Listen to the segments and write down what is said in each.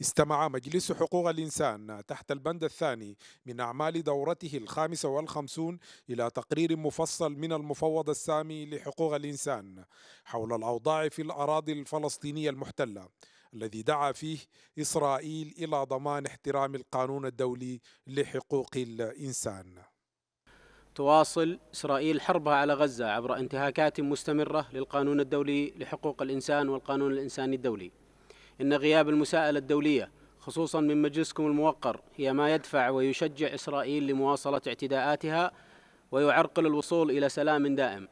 استمع مجلس حقوق الإنسان تحت البند الثاني من أعمال دورته الخامسة والخمسون إلى تقرير مفصل من المفوض السامي لحقوق الإنسان حول الأوضاع في الأراضي الفلسطينية المحتلة الذي دعا فيه إسرائيل إلى ضمان احترام القانون الدولي لحقوق الإنسان تواصل إسرائيل حربها على غزة عبر انتهاكات مستمرة للقانون الدولي لحقوق الإنسان والقانون الإنساني الدولي إن غياب المساءلة الدولية خصوصا من مجلسكم الموقر هي ما يدفع ويشجع إسرائيل لمواصلة اعتداءاتها ويعرقل الوصول إلى سلام دائم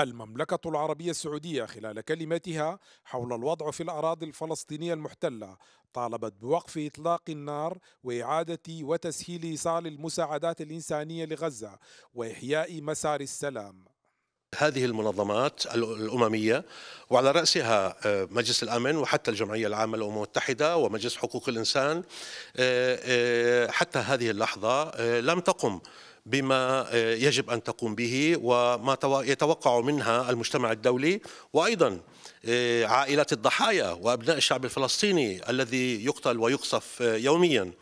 المملكة العربية السعودية خلال كلمتها حول الوضع في الأراضي الفلسطينية المحتلة طالبت بوقف إطلاق النار وإعادة وتسهيل إيصال المساعدات الإنسانية لغزة وإحياء مسار السلام هذه المنظمات الأممية وعلى رأسها آه، مجلس الأمن وحتى الجمعية العامة للأمم المتحدة ومجلس حقوق الإنسان آه، آه، حتى هذه اللحظة لم تقم بما يجب ان تقوم به وما يتوقع منها المجتمع الدولي وايضا عائلات الضحايا وابناء الشعب الفلسطيني الذي يقتل ويقصف يوميا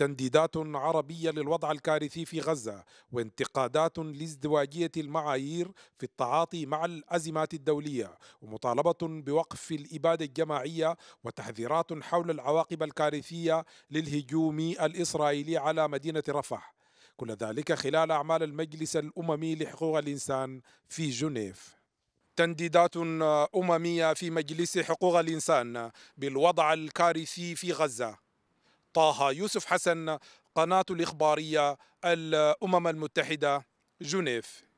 تنديدات عربية للوضع الكارثي في غزة وانتقادات لازدواجية المعايير في التعاطي مع الأزمات الدولية ومطالبة بوقف الإبادة الجماعية وتحذيرات حول العواقب الكارثية للهجوم الإسرائيلي على مدينة رفح كل ذلك خلال أعمال المجلس الأممي لحقوق الإنسان في جنيف تنديدات أممية في مجلس حقوق الإنسان بالوضع الكارثي في غزة طه يوسف حسن قناة الإخبارية الأمم المتحدة جنيف